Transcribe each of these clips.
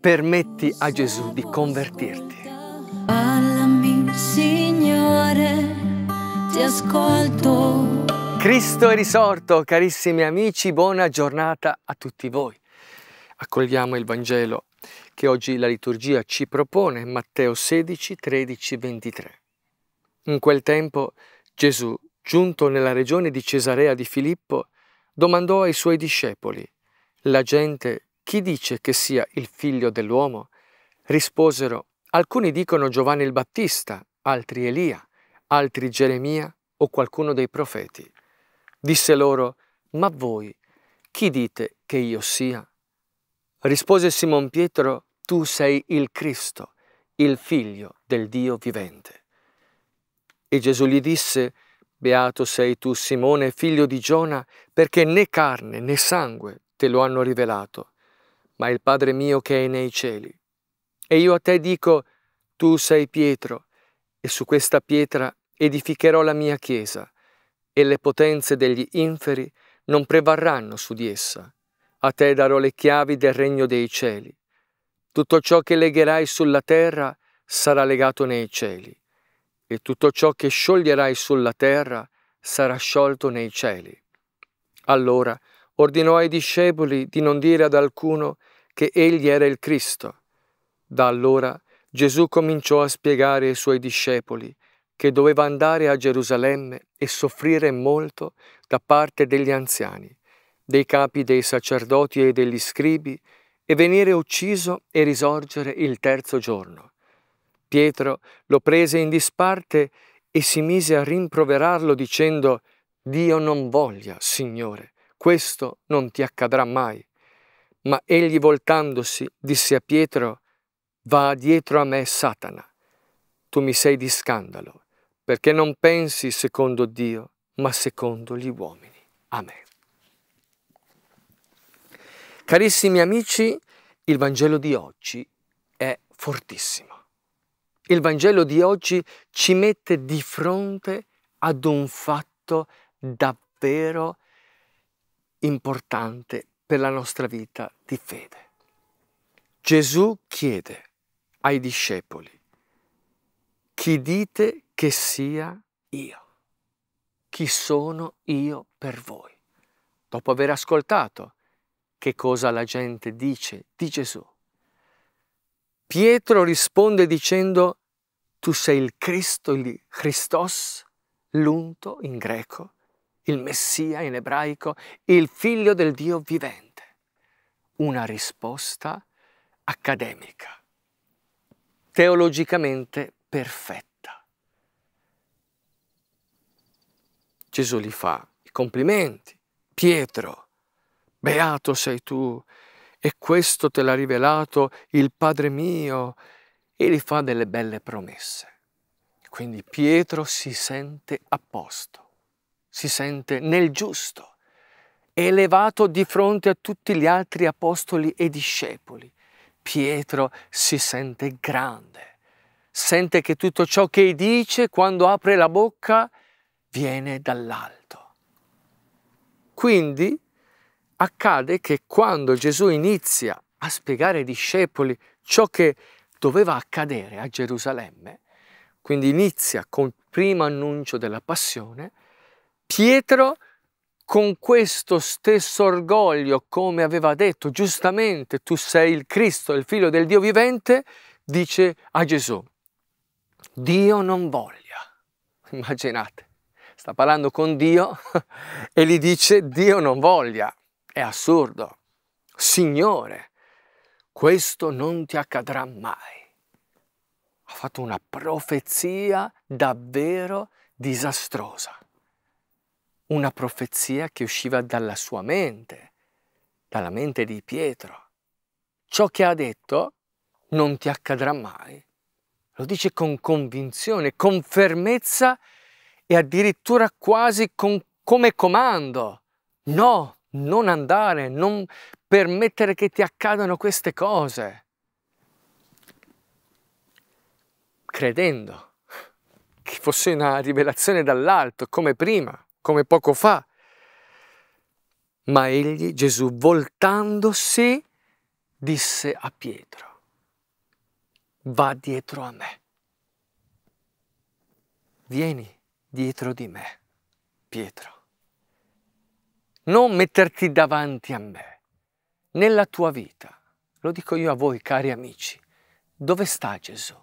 Permetti a Gesù di convertirti. Parlami, Signore, ti ascolto. Cristo è risorto, carissimi amici, buona giornata a tutti voi. Accogliamo il Vangelo che oggi la liturgia ci propone, Matteo 16, 13, 23. In quel tempo Gesù, giunto nella regione di Cesarea di Filippo, domandò ai suoi discepoli, la gente chi dice che sia il figlio dell'uomo? Risposero, alcuni dicono Giovanni il Battista, altri Elia, altri Geremia o qualcuno dei profeti. Disse loro, ma voi chi dite che io sia? Rispose Simon Pietro, tu sei il Cristo, il figlio del Dio vivente. E Gesù gli disse, Beato sei tu Simone, figlio di Giona, perché né carne né sangue te lo hanno rivelato, ma il Padre mio che è nei cieli. E io a te dico, tu sei Pietro, e su questa pietra edificherò la mia chiesa, e le potenze degli inferi non prevarranno su di essa. A te darò le chiavi del regno dei cieli. Tutto ciò che legherai sulla terra sarà legato nei cieli, e tutto ciò che scioglierai sulla terra sarà sciolto nei cieli. Allora ordinò ai discepoli di non dire ad alcuno che egli era il Cristo. Da allora Gesù cominciò a spiegare ai suoi discepoli che doveva andare a Gerusalemme e soffrire molto da parte degli anziani, dei capi dei sacerdoti e degli scribi, e venire ucciso e risorgere il terzo giorno. Pietro lo prese in disparte e si mise a rimproverarlo dicendo Dio non voglia, Signore, questo non ti accadrà mai. Ma egli voltandosi disse a Pietro, va dietro a me Satana, tu mi sei di scandalo, perché non pensi secondo Dio, ma secondo gli uomini. Amen. Carissimi amici, il Vangelo di oggi è fortissimo. Il Vangelo di oggi ci mette di fronte ad un fatto davvero importante per la nostra vita di fede. Gesù chiede ai discepoli, chi dite che sia io? Chi sono io per voi? Dopo aver ascoltato che cosa la gente dice di Gesù. Pietro risponde dicendo, tu sei il Cristo, il Christos, l'unto in greco, il Messia in ebraico, il figlio del Dio vivente. Una risposta accademica, teologicamente perfetta. Gesù gli fa i complimenti. Pietro, beato sei tu, e questo te l'ha rivelato il Padre mio, e gli fa delle belle promesse. Quindi Pietro si sente a posto si sente nel giusto, elevato di fronte a tutti gli altri apostoli e discepoli. Pietro si sente grande, sente che tutto ciò che dice quando apre la bocca viene dall'alto. Quindi accade che quando Gesù inizia a spiegare ai discepoli ciò che doveva accadere a Gerusalemme, quindi inizia col primo annuncio della passione, Pietro con questo stesso orgoglio, come aveva detto giustamente, tu sei il Cristo, il figlio del Dio vivente, dice a Gesù, Dio non voglia. Immaginate, sta parlando con Dio e gli dice Dio non voglia. È assurdo. Signore, questo non ti accadrà mai. Ha fatto una profezia davvero disastrosa una profezia che usciva dalla sua mente, dalla mente di Pietro. Ciò che ha detto non ti accadrà mai. Lo dice con convinzione, con fermezza e addirittura quasi con, come comando. No, non andare, non permettere che ti accadano queste cose. Credendo che fosse una rivelazione dall'alto, come prima come poco fa. Ma egli, Gesù, voltandosi, disse a Pietro, va dietro a me. Vieni dietro di me, Pietro. Non metterti davanti a me, nella tua vita. Lo dico io a voi, cari amici. Dove sta Gesù?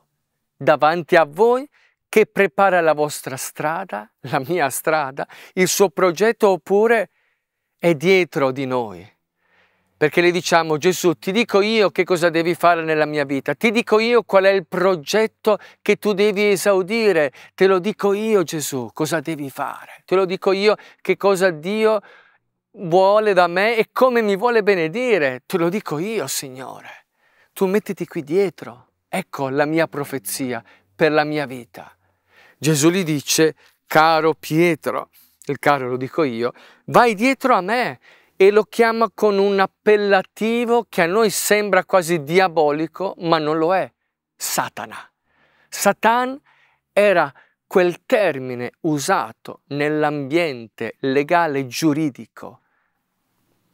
Davanti a voi? che prepara la vostra strada, la mia strada, il suo progetto oppure è dietro di noi. Perché le diciamo Gesù, ti dico io che cosa devi fare nella mia vita, ti dico io qual è il progetto che tu devi esaudire, te lo dico io Gesù cosa devi fare, te lo dico io che cosa Dio vuole da me e come mi vuole benedire, te lo dico io Signore, tu mettiti qui dietro, ecco la mia profezia per la mia vita. Gesù gli dice, caro Pietro, il caro lo dico io, vai dietro a me e lo chiama con un appellativo che a noi sembra quasi diabolico, ma non lo è, Satana. Satan era quel termine usato nell'ambiente legale giuridico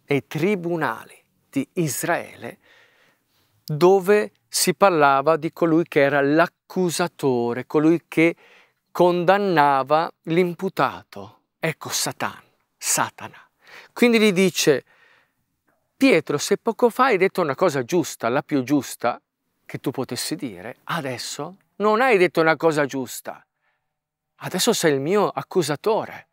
nei tribunali di Israele dove si parlava di colui che era l'accusatore, colui che condannava l'imputato. Ecco Satana, Satana. Quindi gli dice, Pietro, se poco fa hai detto una cosa giusta, la più giusta che tu potessi dire, adesso non hai detto una cosa giusta. Adesso sei il mio accusatore,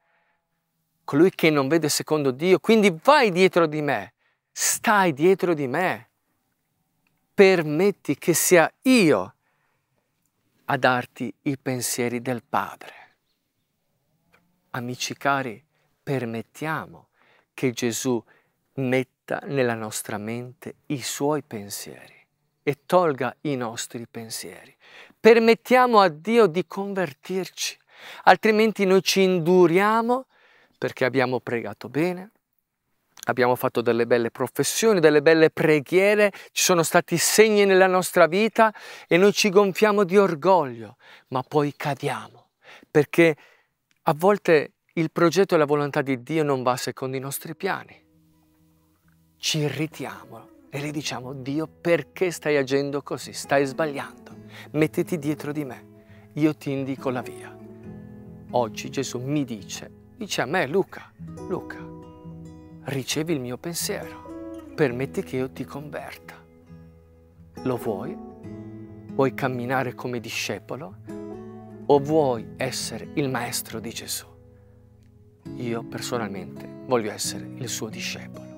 colui che non vede secondo Dio. Quindi vai dietro di me, stai dietro di me. Permetti che sia io a darti i pensieri del Padre. Amici cari, permettiamo che Gesù metta nella nostra mente i suoi pensieri e tolga i nostri pensieri. Permettiamo a Dio di convertirci, altrimenti noi ci induriamo perché abbiamo pregato bene, abbiamo fatto delle belle professioni, delle belle preghiere, ci sono stati segni nella nostra vita e noi ci gonfiamo di orgoglio, ma poi cadiamo, perché a volte il progetto e la volontà di Dio non va secondo i nostri piani. Ci irritiamo e le diciamo, Dio perché stai agendo così? Stai sbagliando, mettiti dietro di me, io ti indico la via. Oggi Gesù mi dice, dice a me Luca, Luca, ricevi il mio pensiero, permetti che io ti converta. Lo vuoi? Vuoi camminare come discepolo? O vuoi essere il maestro di Gesù? Io personalmente voglio essere il suo discepolo.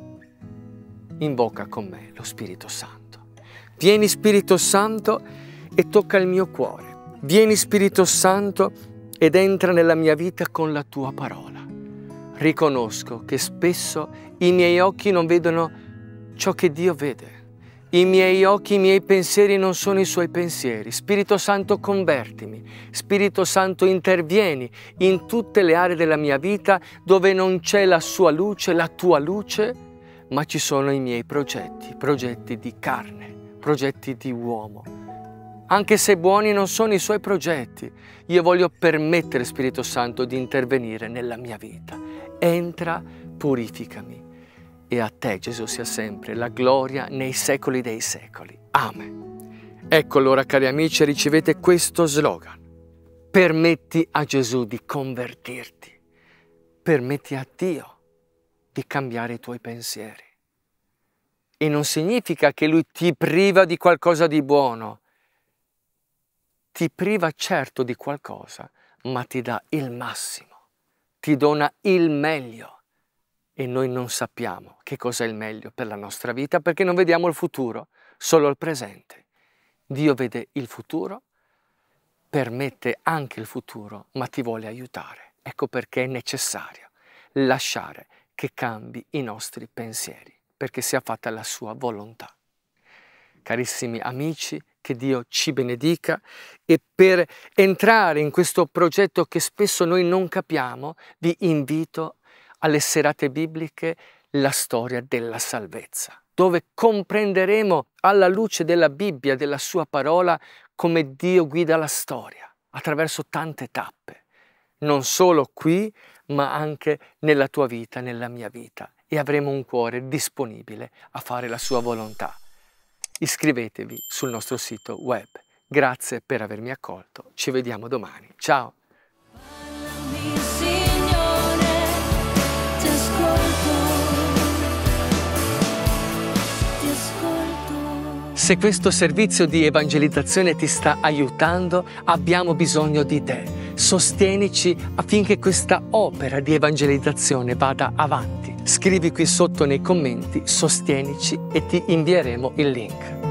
Invoca con me lo Spirito Santo. Vieni Spirito Santo e tocca il mio cuore. Vieni Spirito Santo ed entra nella mia vita con la tua parola riconosco che spesso i miei occhi non vedono ciò che Dio vede. I miei occhi, i miei pensieri non sono i suoi pensieri. Spirito Santo, convertimi. Spirito Santo, intervieni in tutte le aree della mia vita dove non c'è la sua luce, la tua luce, ma ci sono i miei progetti, progetti di carne, progetti di uomo. Anche se buoni non sono i suoi progetti, io voglio permettere Spirito Santo di intervenire nella mia vita. Entra, purificami. E a te, Gesù, sia sempre la gloria nei secoli dei secoli. Amen. Ecco allora, cari amici, ricevete questo slogan. Permetti a Gesù di convertirti. Permetti a Dio di cambiare i tuoi pensieri. E non significa che Lui ti priva di qualcosa di buono, ti priva certo di qualcosa, ma ti dà il massimo, ti dona il meglio. E noi non sappiamo che cosa è il meglio per la nostra vita perché non vediamo il futuro, solo il presente. Dio vede il futuro, permette anche il futuro, ma ti vuole aiutare. Ecco perché è necessario lasciare che cambi i nostri pensieri, perché sia fatta la sua volontà carissimi amici, che Dio ci benedica e per entrare in questo progetto che spesso noi non capiamo, vi invito alle serate bibliche la storia della salvezza, dove comprenderemo alla luce della Bibbia, della sua parola, come Dio guida la storia attraverso tante tappe, non solo qui, ma anche nella tua vita, nella mia vita, e avremo un cuore disponibile a fare la sua volontà. Iscrivetevi sul nostro sito web. Grazie per avermi accolto, ci vediamo domani. Ciao! Se questo servizio di evangelizzazione ti sta aiutando, abbiamo bisogno di te. Sostienici affinché questa opera di evangelizzazione vada avanti. Scrivi qui sotto nei commenti, sostienici e ti invieremo il link.